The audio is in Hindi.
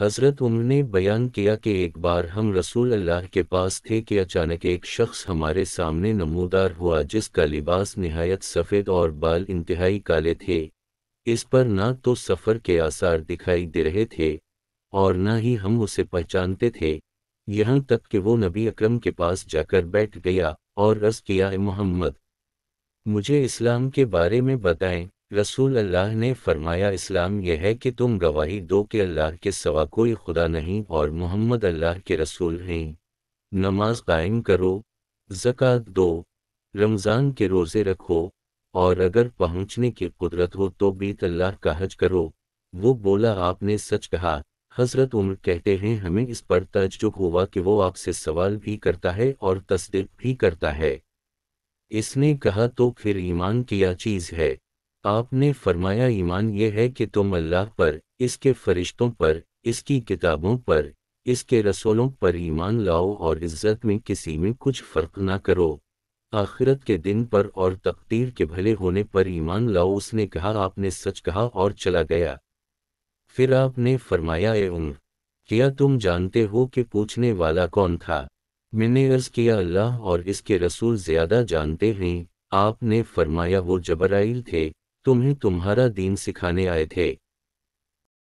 हज़रत उम्र ने बयान किया कि एक बार हम रसूल अल्लाह के पास थे कि अचानक एक शख्स हमारे सामने नमूदार हुआ जिसका लिबास नहायत सफ़ेद और बाल इंतहाई काले थे इस पर न तो सफ़र के आसार दिखाई दे रहे थे और न ही हम उसे पहचानते थे यहाँ तक कि वो नबी अकरम के पास जाकर बैठ गया और रस किया मोहम्मद मुझे इस्लाम के बारे में बताएं रसूल अल्लाह ने फरमाया इस्लाम यह है कि तुम गवाही दो कि अल्लाह के सवा कोई खुदा नहीं और मोहम्मद अल्लाह के रसूल हैं नमाज कायम करो जक़ात दो रमज़ान के रोज़े रखो और अगर पहुँचने की कुदरत हो तो बीत अल्लाह का हज करो वो बोला आपने सच कहा हज़रत उम्र कहते हैं हमें इस पर तजुक हुआ कि वो आपसे सवाल भी करता है और तस्दीक भी करता है इसने कहा तो फिर ईमान किया चीज़ है आपने फरमाया ईमान ये है कि तुम अल्लाह पर इसके फरिश्तों पर इसकी किताबों पर इसके रसोलों पर ईमान लाओ और इज्जत में किसी में कुछ फर्क ना करो आखिरत के दिन पर और तकदीर के भले होने पर ईमान लाओ उसने कहा आपने सच कहा और चला गया फिर आपने फरमाया ए उम्र क्या तुम जानते हो कि पूछने वाला कौन था मैंने अर्ज किया अल्लाह और इसके रसूल ज्यादा जानते हैं आपने फरमाया वो जबराइल थे तुम्हें तुम्हारा दीन सिखाने आए थे